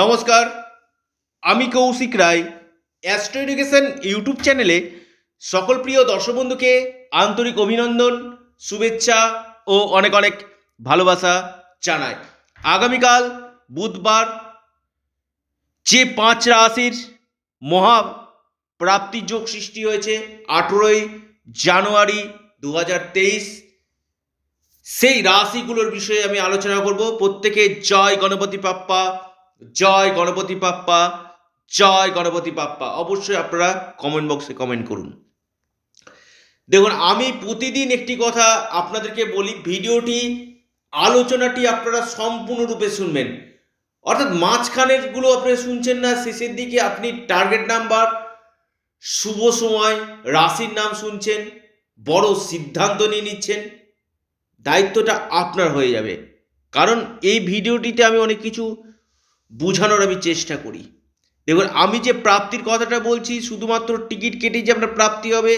নমস্কার আমি Kaushik Roy Astro Education YouTube চ্যানেলে সকল প্রিয় দর্শক বন্ধুকে আন্তরিক অভিনন্দন শুভেচ্ছা ও অনেক অনেক ভালোবাসা জানাই আগামীকাল বুধবার যে পাঁচ রাশির মহা প্রাপ্তি যোগ সৃষ্টি হয়েছে আঠেরোই জানুয়ারি দু সেই রাশিগুলোর বিষয়ে আমি আলোচনা করব প্রত্যেকে জয় গণপতি পাপ্পা জয় গণপতি পাপ্পা জয় গণপতি পাপ্পা অবশ্যই আপনারা কমেন্ট বক্সে কমেন্ট করুন দেখুন আমি প্রতিদিন একটি কথা আপনাদেরকে বলি ভিডিওটি আলোচনাটি আপনারা সম্পূর্ণরূপে শুনবেন অর্থাৎ মাঝখানেরগুলো আপনারা শুনছেন না শেষের দিকে আপনি টার্গেট নাম্বার শুভ সময় রাশির নাম শুনছেন বড় সিদ্ধান্ত নিয়ে নিচ্ছেন দায়িত্বটা আপনার হয়ে যাবে কারণ এই ভিডিওটিতে আমি অনেক কিছু বোঝানোর আমি চেষ্টা করি দেখুন আমি যে প্রাপ্তির কথাটা বলছি শুধুমাত্র টিকিট কেটে যে আপনার প্রাপ্তি হবে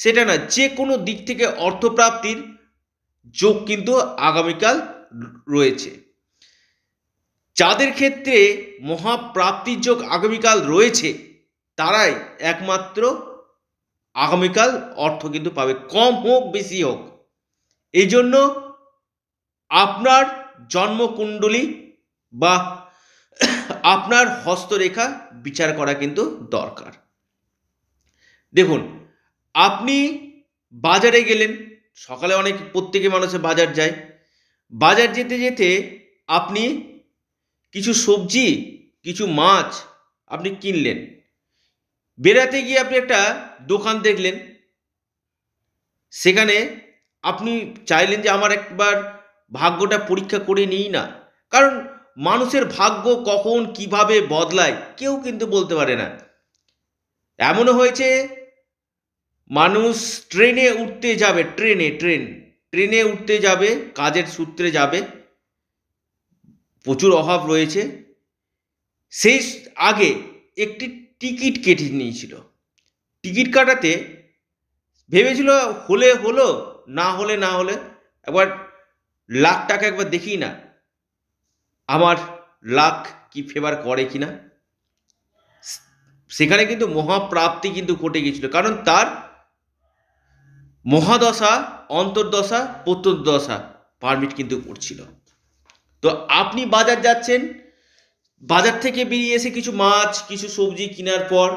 সেটা না যে কোনো দিক থেকে অর্থপ্রাপ্তির যোগ কিন্তু আগামীকাল রয়েছে যাদের ক্ষেত্রে মহাপ্রাপ্তির যোগ আগামীকাল রয়েছে তারাই একমাত্র আগামীকাল অর্থ কিন্তু পাবে কম হোক বেশি হোক এই জন্য আপনার জন্মকুণ্ডলী বা আপনার হস্তরেখা বিচার করা কিন্তু দরকার দেখুন আপনি বাজারে গেলেন সকালে অনেক প্রত্যেকে মানুষে বাজার যায় বাজার যেতে যেতে আপনি কিছু সবজি কিছু মাছ আপনি কিনলেন বেড়াতে গিয়ে আপনি একটা দোকান দেখলেন সেখানে আপনি চাইলেন যে আমার একবার ভাগ্যটা পরীক্ষা করে নিই না কারণ মানুষের ভাগ্য কখন কিভাবে বদলায় কেউ কিন্তু বলতে পারে না এমনও হয়েছে মানুষ ট্রেনে উঠতে যাবে ট্রেনে ট্রেন ট্রেনে উঠতে যাবে কাজের সূত্রে যাবে প্রচুর অভাব রয়েছে সেই আগে একটি টিকিট কেটে নিয়েছিল টিকিট কাটাতে ভেবেছিল হলে হলো না হলে না হলে একবার লাখ টাকা একবার দেখি না আমার লাক কি ফেভার করে কি না সেখানে কিন্তু মহাপ্রাপ্তি কিন্তু ঘটে গিয়েছিল কারণ তার মহাদশা অন্তর্দশা প্রত্যন্তদশা পারমিট কিন্তু করছিল তো আপনি বাজার যাচ্ছেন বাজার থেকে বেরিয়ে এসে কিছু মাছ কিছু সবজি কেনার পর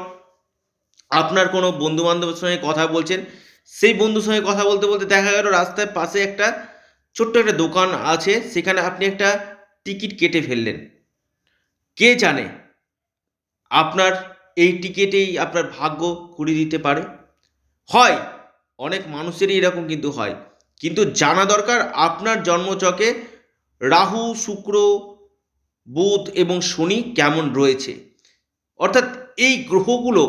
আপনার কোনো বন্ধু বান্ধবের সঙ্গে কথা বলছেন সেই বন্ধুর সঙ্গে কথা বলতে বলতে দেখা গেল রাস্তার পাশে একটা ছোট্ট একটা দোকান আছে সেখানে আপনি একটা টিকিট কেটে ফেললেন কে জানে আপনার এই টিকিটেই আপনার ভাগ্য ঘুরিয়ে দিতে পারে হয় অনেক মানুষেরই এরকম কিন্তু হয় কিন্তু জানা দরকার আপনার জন্মচকে রাহু শুক্র বুধ এবং শনি কেমন রয়েছে অর্থাৎ এই গ্রহগুলো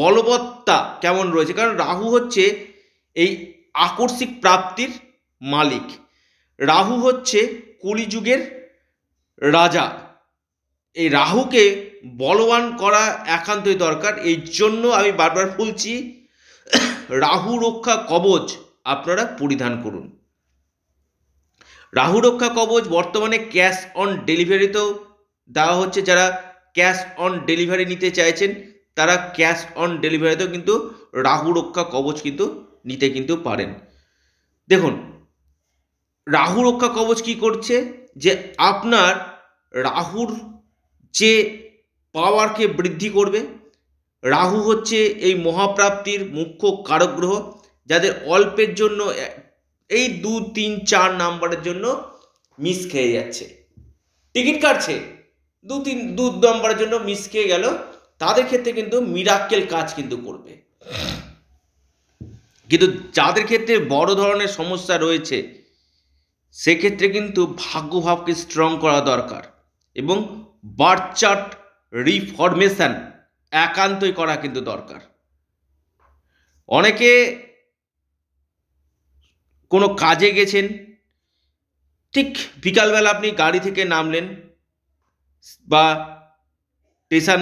বলবত্তা কেমন রয়েছে কারণ রাহু হচ্ছে এই আকস্মিক প্রাপ্তির মালিক রাহু হচ্ছে কলিযুগের রাজা এই রাহুকে বলবান করা একান্তই দরকার এই জন্য আমি বারবার বলছি রাহু রক্ষা কবচ আপনারা পরিধান করুন রাহু রক্ষা কবচ বর্তমানে ক্যাশ অন ডেলিভারিতেও দেওয়া হচ্ছে যারা ক্যাশ অন ডেলিভারি নিতে চাইছেন তারা ক্যাশ অন ডেলিভারিতেও কিন্তু রাহু রক্ষা কবচ কিন্তু নিতে কিন্তু পারেন দেখুন রাহু রক্ষা কবচ কি করছে যে আপনার রাহুর যে পাওয়ারকে বৃদ্ধি করবে রাহু হচ্ছে এই মহাপ্রাপ্তির মুখ্য কারগ্রহ যাদের অল্পের জন্য এই দু তিন চার নাম্বারের জন্য মিস খেয়ে যাচ্ছে টিকিট কাটছে দু তিন দু নম্বরের জন্য মিস খেয়ে গেল তাদের ক্ষেত্রে কিন্তু মিরাক্কেল কাজ কিন্তু করবে কিন্তু যাদের ক্ষেত্রে বড় ধরনের সমস্যা রয়েছে সেক্ষেত্রে কিন্তু ভাগ্যভাবকে স্ট্রং করা দরকার এবং বার্থ চার্ট রিফরমেশান একান্তই করা কিন্তু দরকার অনেকে কোনো কাজে গেছেন ঠিক বিকালবেলা আপনি গাড়ি থেকে নামলেন বা স্টেশন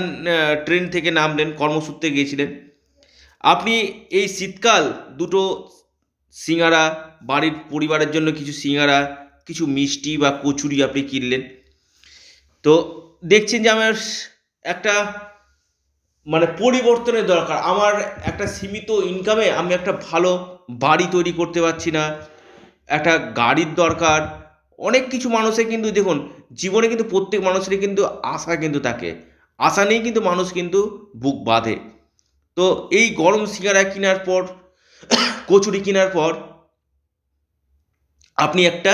ট্রেন থেকে নামলেন কর্মসূত্রে গিয়েছিলেন আপনি এই শীতকাল দুটো সিঙাড়া বাড়ির পরিবারের জন্য কিছু সিঙাড়া কিছু মিষ্টি বা কচুরি আপনি কিনলেন তো দেখছেন যে আমার একটা মানে পরিবর্তনের দরকার আমার একটা সীমিত ইনকামে আমি একটা ভালো বাড়ি তৈরি করতে পারছি না একটা গাড়ির দরকার অনেক কিছু মানুষের কিন্তু দেখুন জীবনে কিন্তু প্রত্যেক মানুষেরই কিন্তু আশা কিন্তু থাকে আশা নিয়েই কিন্তু মানুষ কিন্তু বুক বাঁধে তো এই গরম সিঙ্গারা কেনার পর কচুরি কেনার পর আপনি একটা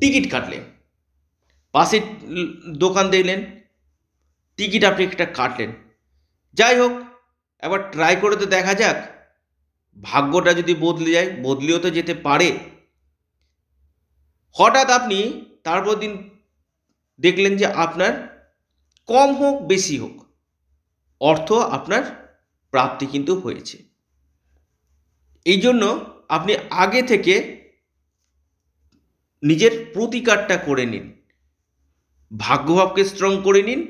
টিকিট কাটলেন পাশের দোকান দিলেন টিকিট আপনি একটা কাটলেন যাই হোক এবার ট্রাই করে তো দেখা যাক ভাগ্যটা যদি বদলে যায় বদলেও তো যেতে পারে হঠাৎ আপনি তারপর দিন দেখলেন যে আপনার কম হোক বেশি হোক অর্থ আপনার প্রাপ্তি কিন্তু হয়েছে এই জন্য আপনি আগে থেকে নিজের প্রতিকারটা করে নিন ভাগ্যভাবকে স্ট্রং করে নিন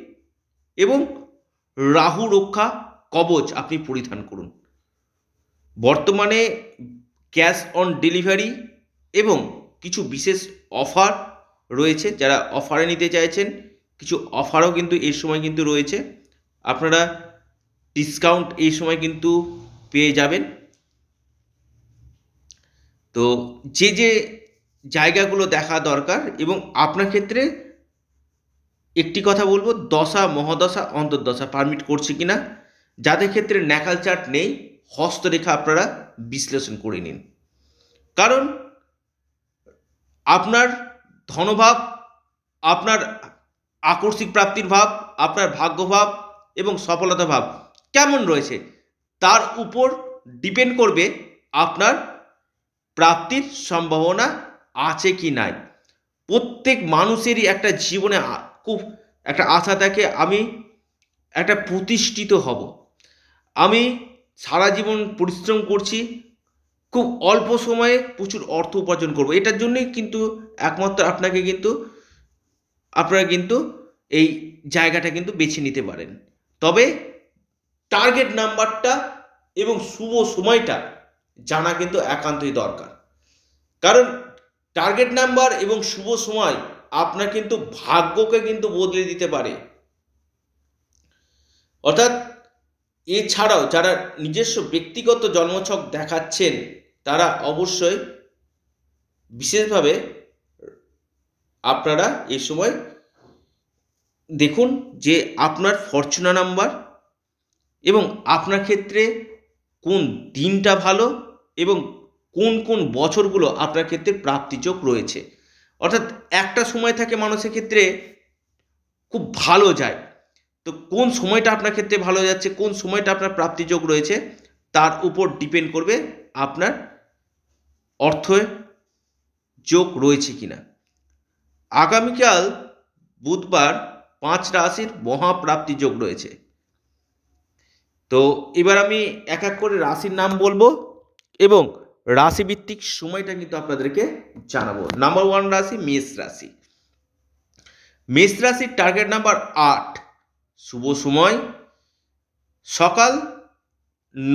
এবং রাহু রক্ষা কবচ আপনি পরিধান করুন বর্তমানে ক্যাশ অন ডেলিভারি এবং কিছু বিশেষ অফার রয়েছে যারা অফারে নিতে চাইছেন কিছু অফারও কিন্তু এই সময় কিন্তু রয়েছে আপনারা ডিসকাউন্ট এই সময় কিন্তু পেয়ে যাবেন তো যে যে জায়গাগুলো দেখা দরকার এবং আপনার ক্ষেত্রে একটি কথা বলবো দশা মহাদশা অন্তর্দশা পারমিট করছে কি না যাদের ক্ষেত্রে ন্যাকাল চার্ট নেই হস্তরেখা আপনারা বিশ্লেষণ করে নিন কারণ আপনার ধনভাব আপনার আকস্মিক প্রাপ্তির ভাব আপনার ভাগ্যভাব এবং সফলতা ভাব কেমন রয়েছে তার উপর ডিপেন্ড করবে আপনার প্রাপ্তির সম্ভাবনা আছে কি নাই প্রত্যেক মানুষেরই একটা জীবনে খুব একটা আশা থাকে আমি একটা প্রতিষ্ঠিত হব আমি সারা জীবন পরিশ্রম করছি খুব অল্প সময়ে প্রচুর অর্থ উপার্জন করব এটার জন্যই কিন্তু একমাত্র আপনাকে কিন্তু আপনারা কিন্তু এই জায়গাটা কিন্তু বেছে নিতে পারেন তবে টার্গেট নাম্বারটা এবং শুভ সময়টা জানা কিন্তু একান্তই দরকার কারণ টার্গেট নাম্বার এবং শুভ সময় আপনার কিন্তু ভাগ্যকে কিন্তু বদলে দিতে পারে অর্থাৎ এছাড়াও যারা নিজস্ব ব্যক্তিগত জন্মছক দেখাচ্ছেন তারা অবশ্যই বিশেষভাবে আপনারা এই সময় দেখুন যে আপনার ফরচুনা নাম্বার এবং আপনার ক্ষেত্রে কোন দিনটা ভালো এবং কোন কোন বছরগুলো আপনার ক্ষেত্রে প্রাপ্তিযোগ রয়েছে অর্থাৎ একটা সময় থাকে মানুষের ক্ষেত্রে খুব ভালো যায় তো কোন সময়টা আপনার ক্ষেত্রে ভালো যাচ্ছে কোন সময়টা আপনার প্রাপ্তিযোগ রয়েছে তার উপর ডিপেন্ড করবে আপনার অর্থ যোগ রয়েছে কি না আগামীকাল বুধবার পাঁচ রাশির মহাপ্রাপ্তি যোগ রয়েছে তো এবার আমি এক এক করে রাশির নাম বলবো এবং রাশিভিত্তিক সময়টা কিন্তু আপনাদেরকে জানাবো নাম্বার ওয়ান রাশি মেষ রাশি মেষ রাশির টার্গেট নাম্বার আট শুভ সময় সকাল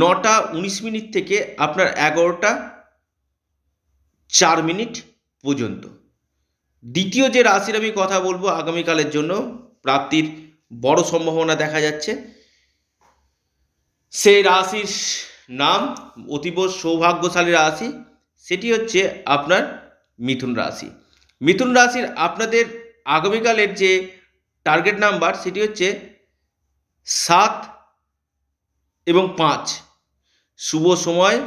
নটা উনিশ মিনিট থেকে আপনার এগারোটা চার মিনিট পর্যন্ত দ্বিতীয় যে রাশির আমি কথা বলবো আগামীকালের জন্য প্রাপ্তির বড় সম্ভাবনা দেখা যাচ্ছে সেই রাশির নাম অতীব সৌভাগ্যশালী রাশি সেটি হচ্ছে আপনার মিথুন রাশি মিথুন রাশির আপনাদের আগামীকালের যে টার্গেট নাম্বার সেটি হচ্ছে সাত এবং পাঁচ শুভ সময়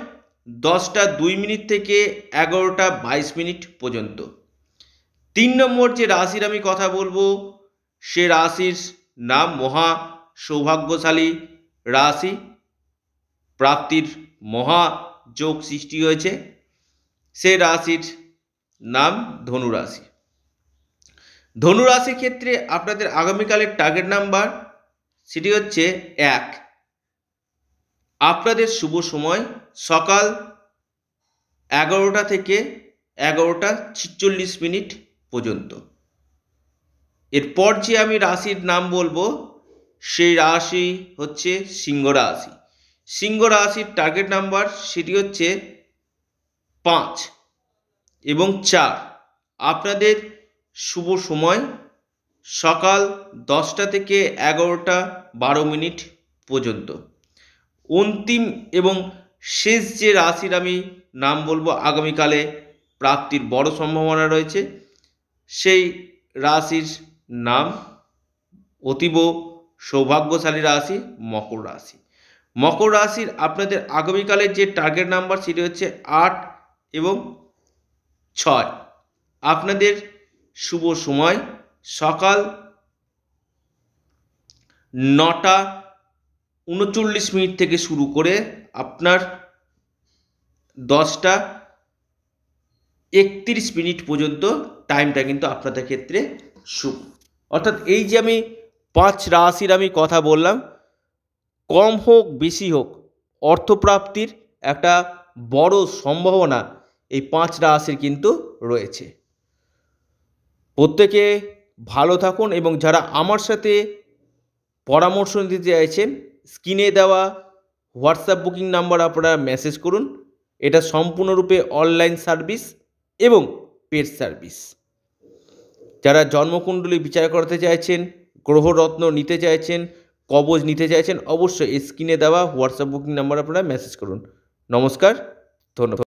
দশটা দুই মিনিট থেকে এগারোটা বাইশ মিনিট পর্যন্ত তিন নম্বর যে রাশির আমি কথা বলবো সে রাশির নাম মহা সৌভাগ্যশালী রাশি প্রাপ্তির মহা যোগ সৃষ্টি হয়েছে সে রাশির নাম ধনু রাশি ধনু রাশির ক্ষেত্রে আপনাদের আগামীকালের টার্গেট নাম্বার সেটি হচ্ছে এক আপনাদের শুভ সময় সকাল এগারোটা থেকে এগারোটা ছিচল্লিশ মিনিট পর্যন্ত এরপর যে আমি রাশির নাম বলবো সেই রাশি হচ্ছে সিংহ রাশি সিংহ রাশির টার্গেট নাম্বার সেটি হচ্ছে পাঁচ এবং চার আপনাদের শুভ সময় সকাল দশটা থেকে এগারোটা বারো মিনিট পর্যন্ত অন্তিম এবং শেষ যে রাশির আমি নাম বলবো আগামীকালে প্রাপ্তির বড় সম্ভাবনা রয়েছে সেই রাশির নাম অতীব সৌভাগ্যশালী রাশি মকর রাশি মকর রাশির আপনাদের আগামীকালের যে টার্গেট নাম্বার সেটি হচ্ছে আট এবং ছয় আপনাদের শুভ সময় সকাল নটা উনচল্লিশ মিনিট থেকে শুরু করে আপনার দশটা একত্রিশ মিনিট পর্যন্ত টাইমটা কিন্তু আপনাদের ক্ষেত্রে শুভ অর্থাৎ এই যে আমি পাঁচ রাশির আমি কথা বললাম কম হোক বেশি হোক অর্থপ্রাপ্তির একটা বড় সম্ভাবনা এই পাঁচ রাশির কিন্তু রয়েছে প্রত্যেকে ভালো থাকুন এবং যারা আমার সাথে পরামর্শ নিতে চাইছেন স্ক্রিনে দেওয়া হোয়াটসঅ্যাপ বুকিং নাম্বার আপনারা মেসেজ করুন এটা সম্পূর্ণরূপে অনলাইন সার্ভিস এবং পেড সার্ভিস যারা জন্মকুণ্ডলী বিচার করতে চাইছেন গ্রহরত্ন নিতে চাইছেন কবজ নিতে চাইছেন অবশ্যই স্ক্রিনে দেওয়া হোয়াটসঅ্যাপ বুকিং নাম্বার আপনারা মেসেজ করুন নমস্কার ধন্যবাদ